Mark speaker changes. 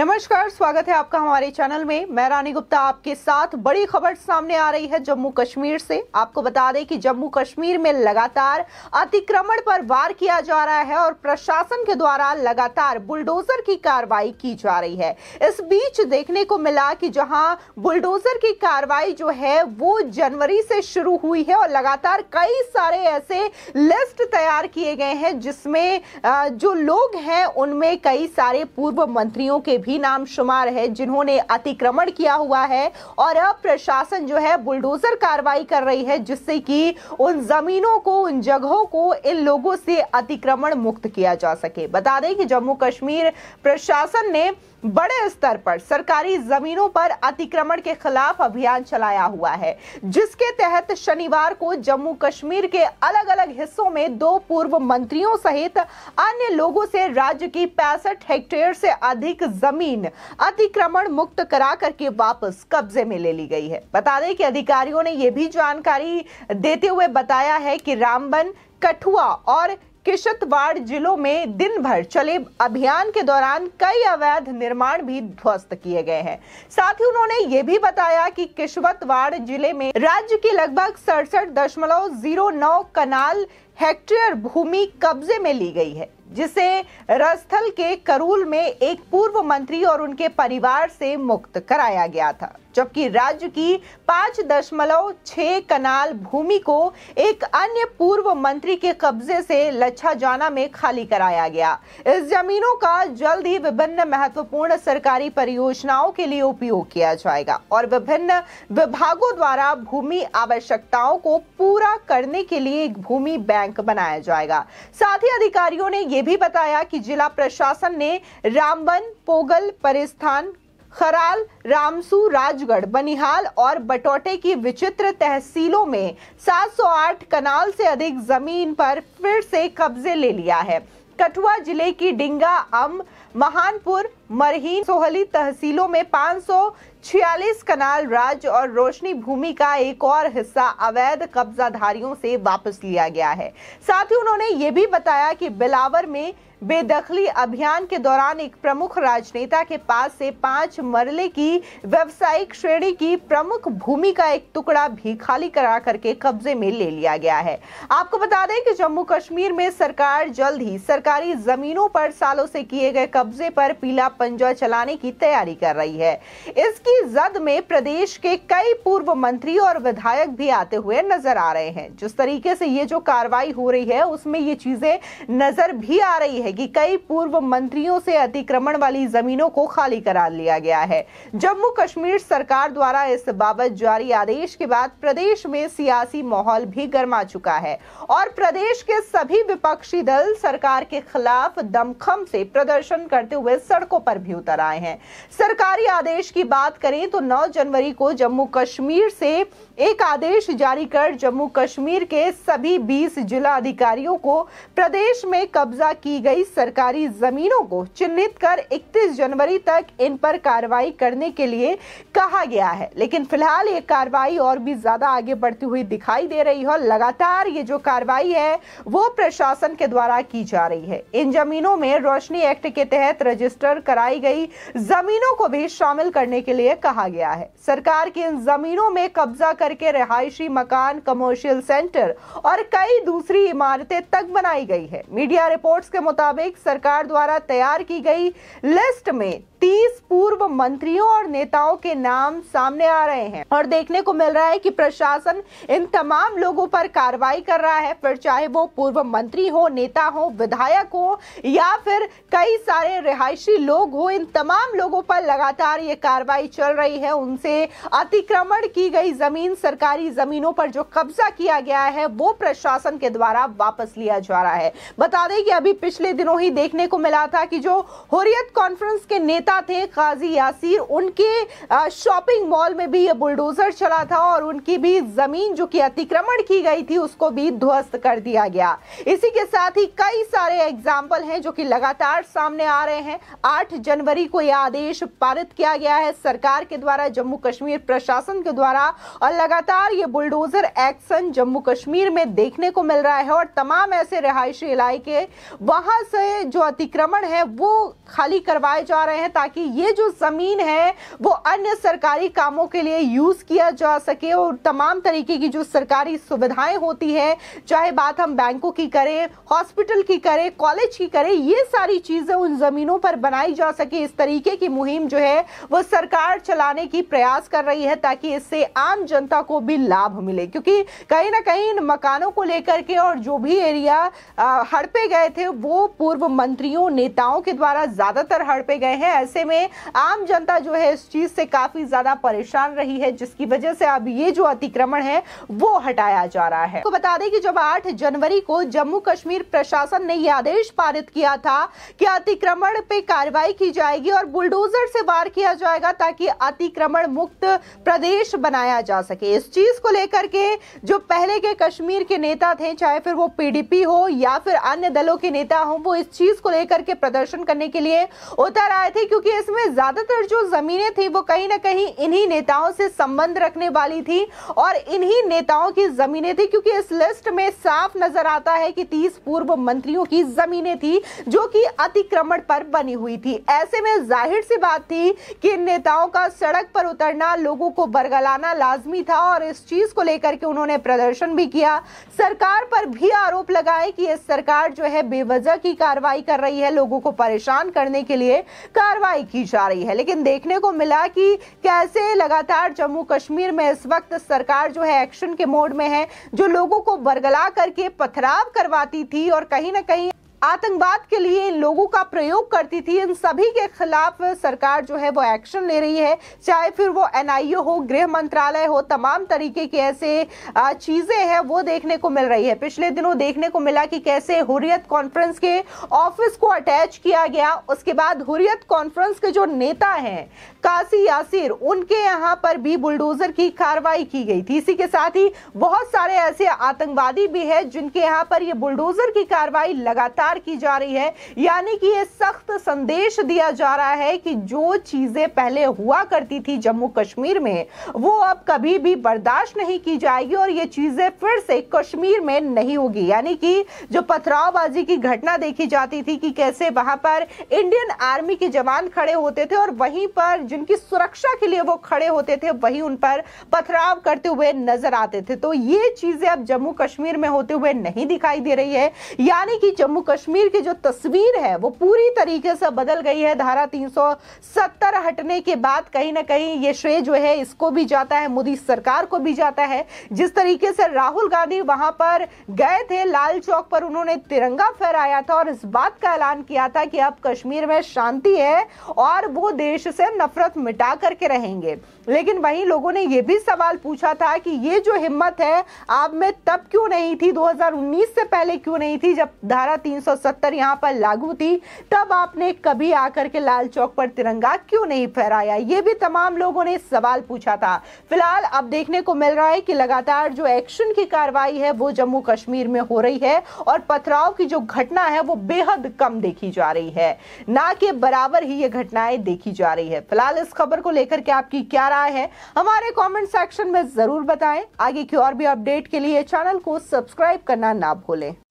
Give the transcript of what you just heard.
Speaker 1: नमस्कार स्वागत है आपका हमारे चैनल में मैं रानी गुप्ता आपके साथ बड़ी खबर सामने आ रही है जम्मू कश्मीर से आपको बता दें कि जम्मू कश्मीर में लगातार अतिक्रमण पर वार किया जा रहा है और प्रशासन के द्वारा लगातार बुलडोजर की कार्रवाई की जा रही है इस बीच देखने को मिला कि जहां बुलडोजर की कार्रवाई जो है वो जनवरी से शुरू हुई है और लगातार कई सारे ऐसे लिस्ट तैयार किए गए हैं जिसमें जो लोग हैं उनमें कई सारे पूर्व मंत्रियों के भी भी नाम शुमार है जिन्होंने अतिक्रमण किया हुआ है और अब प्रशासन जो है बुलडोजर कार्रवाई कर रही है जिससे कि उन जमीनों को उन जगहों को इन लोगों से अतिक्रमण मुक्त किया जा सके बता दें कि जम्मू कश्मीर प्रशासन ने बड़े स्तर पर सरकारी जमीनों पर अतिक्रमण के खिलाफ अभियान चलाया हुआ है जिसके तहत शनिवार को जम्मू कश्मीर के अलग अलग हिस्सों में दो पूर्व मंत्रियों सहित अन्य लोगों से राज्य की पैंसठ हेक्टेयर से अधिक जमीन जमीन अतिक्रमण मुक्त करा करके वापस कब्जे में ले ली गई है बता दें कि अधिकारियों ने यह भी जानकारी देते हुए बताया है कि रामबन कठुआ और किश्तवाड़ जिलों में दिन भर चले अभियान के दौरान कई अवैध निर्माण भी ध्वस्त किए गए हैं साथ ही उन्होंने ये भी बताया कि किशतवाड़ जिले में राज्य की लगभग सड़सठ दशमलव जीरो नौ कनाल हेक्टेयर भूमि कब्जे में ली गई है जिसे रस्थल के करूल में एक पूर्व मंत्री और उनके परिवार से मुक्त कराया गया था जबकि राज्य की पांच दशमलव छह कनाल भूमि को एक अन्य पूर्व मंत्री के कब्जे से लच्छा जाना में खाली कराया गया इस जमीनों का जल्द ही विभिन्न महत्वपूर्ण सरकारी परियोजनाओं के लिए उपयोग किया जाएगा और विभिन्न विभागों द्वारा भूमि आवश्यकताओं को पूरा करने के लिए एक भूमि बैंक बनाया जाएगा साथ ही अधिकारियों ने यह भी बताया कि जिला प्रशासन ने रामबन पोगल परिस्थान खराल रामसू राजगढ़ बनिहाल और बटोटे की विचित्र तहसीलों में 708 कनाल से अधिक जमीन पर फिर से कब्जे ले लिया है कठुआ जिले की डिंगा अम महानपुर मरहीन सोहली तहसीलों में 546 कनाल राज और रोशनी भूमि का एक और हिस्सा अवैध कब्जाधारियों से वापस लिया गया है साथ ही उन्होंने ये भी बताया कि बिलावर में बेदखली अभियान के दौरान एक प्रमुख राजनेता के पास से पांच मरले की व्यवसायिक श्रेणी की प्रमुख भूमि का एक टुकड़ा भी खाली करा करके कब्जे में ले लिया गया है आपको बता दें कि जम्मू कश्मीर में सरकार जल्द ही सरकारी जमीनों पर सालों से किए गए कब्जे पर पीला पंजा चलाने की तैयारी कर रही है इसकी जद में प्रदेश के कई पूर्व मंत्री और विधायक भी आते हुए नजर आ रहे हैं जिस तरीके से ये जो कार्रवाई हो रही है उसमें ये चीजें नजर भी आ रही है कि कई पूर्व मंत्रियों से अतिक्रमण वाली जमीनों को खाली करा लिया गया है जम्मू कश्मीर सरकार द्वारा इस बाबत जारी आदेश के बाद प्रदेश में सियासी माहौल भी गर्मा चुका है और प्रदेश के सभी विपक्षी दल सरकार के खिलाफ दमखम से प्रदर्शन करते हुए सड़कों पर पर भी उतर आए हैं सरकारी आदेश की बात करें तो 9 जनवरी को जम्मू कश्मीर से एक आदेश जारी कर जम्मू कश्मीर के सभी 20 जिला अधिकारियों को प्रदेश में कब्जा की गई सरकारी जमीनों को चिन्हित कर 31 जनवरी तक इन पर कार्रवाई करने के लिए कहा गया है लेकिन फिलहाल ये कार्रवाई और भी ज़्यादा आगे बढ़ती हुई दिखाई दे रही है और लगातार ये जो कार्रवाई है वो प्रशासन के द्वारा की जा रही है इन जमीनों में रोशनी एक्ट के तहत रजिस्टर करा कराई गई जमीनों को भी शामिल करने के लिए कहा गया है सरकार की इन जमीनों में कब्जा करके रिहायशी मकान कमर्शियल सेंटर और कई दूसरी इमारतें तक बनाई गई है मीडिया रिपोर्ट्स के मुताबिक सरकार द्वारा तैयार की गई लिस्ट में तीस पूर्व मंत्रियों और नेताओं के नाम सामने आ रहे हैं और देखने को मिल रहा है कि प्रशासन इन तमाम लोगों पर कार्रवाई कर रहा है फिर चाहे वो पूर्व मंत्री हो नेता हो विधायक हो या फिर कई सारे रिहायशी लोग हो इन तमाम लोगों पर लगातार ये कार्रवाई चल रही है उनसे अतिक्रमण की गई जमीन सरकारी जमीनों पर जो कब्जा किया गया है वो प्रशासन के द्वारा वापस लिया जा रहा है बता दें कि अभी पिछले दिनों ही देखने को मिला था कि जो हुरियत कॉन्फ्रेंस के नेता नेता थे काजी यासीर उनके शॉपिंग मॉल में भी ये बुलडोजर चला था और उनकी भी जमीन जो कि अतिक्रमण की गई थी उसको भी ध्वस्त कर दिया गया इसी के साथ ही कई सारे एग्जाम्पल हैं जो कि लगातार सामने आ रहे हैं 8 जनवरी को यह आदेश पारित किया गया है सरकार के द्वारा जम्मू कश्मीर प्रशासन के द्वारा और लगातार ये बुलडोजर एक्शन जम्मू कश्मीर में देखने को मिल रहा है और तमाम ऐसे रिहायशी इलाके वहां से जो अतिक्रमण है वो खाली करवाए जा रहे हैं ताकि ये जो ज़मीन है वो अन्य सरकारी कामों के लिए यूज़ किया जा सके और तमाम तरीके की जो सरकारी सुविधाएं होती है चाहे बात हम बैंकों की करें हॉस्पिटल की करें कॉलेज की करें ये सारी चीज़ें उन ज़मीनों पर बनाई जा सके इस तरीके की मुहिम जो है वो सरकार चलाने की प्रयास कर रही है ताकि इससे आम जनता को भी लाभ मिले क्योंकि कहीं ना कहीं इन मकानों को लेकर के और जो भी एरिया हड़पे गए थे वो पूर्व मंत्रियों नेताओं के द्वारा ज़्यादातर हड़पे गए हैं ऐसे में आम जनता जो है इस चीज़ से काफ़ी ज़्यादा परेशान रही है जिसकी वजह से अब ये जो अतिक्रमण है वो हटाया जा रहा है तो बता दें कि जब 8 जनवरी को जम्मू कश्मीर प्रशासन ने यह आदेश पारित किया था कि अतिक्रमण पे कार्रवाई की जाएगी और बुलडोजर से वार किया जाएगा ताकि अतिक्रमण मुक्त प्रदेश बनाया जा सके इस चीज को लेकर के जो पहले के कश्मीर के नेता थे चाहे फिर वो पीडीपी हो या फिर अन्य दलों के नेता हो वो इस चीज को लेकर के प्रदर्शन करने के लिए उतर आए थे क्योंकि क्योंकि इसमें ज्यादातर जो जमीनें थी वो कहीं ना कहीं इन्हीं नेताओं से संबंध रखने वाली थी और इन्हीं नेताओं की जमीनें थी क्योंकि इस लिस्ट में साफ नजर आता है कि तीस पूर्व मंत्रियों की जमीनें थी जो कि अतिक्रमण पर बनी हुई थी ऐसे में जाहिर सी बात थी कि इन नेताओं का सड़क पर उतरना लोगों को बरगलाना लाजमी था और इस चीज को लेकर के उन्होंने प्रदर्शन भी किया सरकार पर भी आरोप लगाए कि यह सरकार जो है बेवजह की कार्रवाई कर रही है लोगों को परेशान करने के लिए कार्रवाई कार्रवाई की जा रही है लेकिन देखने को मिला कि कैसे लगातार जम्मू कश्मीर में इस वक्त सरकार जो है एक्शन के मोड में है जो लोगों को बरगला करके पथराव करवाती थी और कहीं ना कहीं आतंकवाद के लिए इन लोगों का प्रयोग करती थी इन सभी के खिलाफ सरकार जो है वो एक्शन ले रही है चाहे फिर वो एनआईए हो गृह मंत्रालय हो तमाम तरीके की ऐसे चीज़ें हैं वो देखने को मिल रही है पिछले दिनों देखने को मिला कि कैसे हुरियत कॉन्फ्रेंस के ऑफिस को अटैच किया गया उसके बाद हुरियत कॉन्फ्रेंस के जो नेता हैं कासी यासिर उनके यहाँ पर भी बुलडोजर की कार्रवाई की गई थी इसी के साथ ही बहुत सारे ऐसे आतंकवादी भी है जिनके यहाँ पर ये बुलडोजर की कार्रवाई लगातार तैयार की जा रही है यानी कि यह सख्त संदेश दिया जा रहा है कि जो चीजें पहले हुआ करती थी जम्मू कश्मीर में वो अब कभी भी बर्दाश्त नहीं की जाएगी और ये चीजें फिर से कश्मीर में नहीं होगी यानी कि जो पथरावबाजी की घटना देखी जाती थी कि कैसे वहां पर इंडियन आर्मी के जवान खड़े होते थे और वहीं पर जिनकी सुरक्षा के लिए वो खड़े होते थे वहीं उन पर पथराव करते हुए नजर आते थे तो ये चीजें अब जम्मू कश्मीर में होते हुए नहीं दिखाई दे रही है यानी कि जम्मू कश्मीर कश्मीर की जो तस्वीर है वो पूरी तरीके से बदल गई है धारा 370 हटने के बाद कहीं ना कहीं ये श्रेय जो है इसको भी जाता है मोदी सरकार को भी जाता है जिस तरीके से राहुल गांधी वहां पर गए थे लाल चौक पर उन्होंने तिरंगा फहराया था और इस बात का ऐलान किया था कि अब कश्मीर में शांति है और वो देश से नफरत मिटा करके रहेंगे लेकिन वहीं लोगों ने यह भी सवाल पूछा था कि ये जो हिम्मत है आप में तब क्यों नहीं थी 2019 से पहले क्यों नहीं थी जब धारा तीन 1970 यहाँ पर लागू थी तब आपने कभी आकर के लाल चौक पर तिरंगा क्यों नहीं फहराया ये भी तमाम लोगों ने सवाल पूछा था फिलहाल अब देखने को मिल रहा है कि लगातार जो एक्शन की कार्रवाई है वो जम्मू कश्मीर में हो रही है और पथराव की जो घटना है वो बेहद कम देखी जा रही है ना के बराबर ही ये घटनाएं देखी जा रही है फिलहाल इस खबर को लेकर के आपकी क्या राय है हमारे कमेंट सेक्शन में जरूर बताएं आगे की और भी अपडेट के लिए चैनल को सब्सक्राइब करना ना भूलें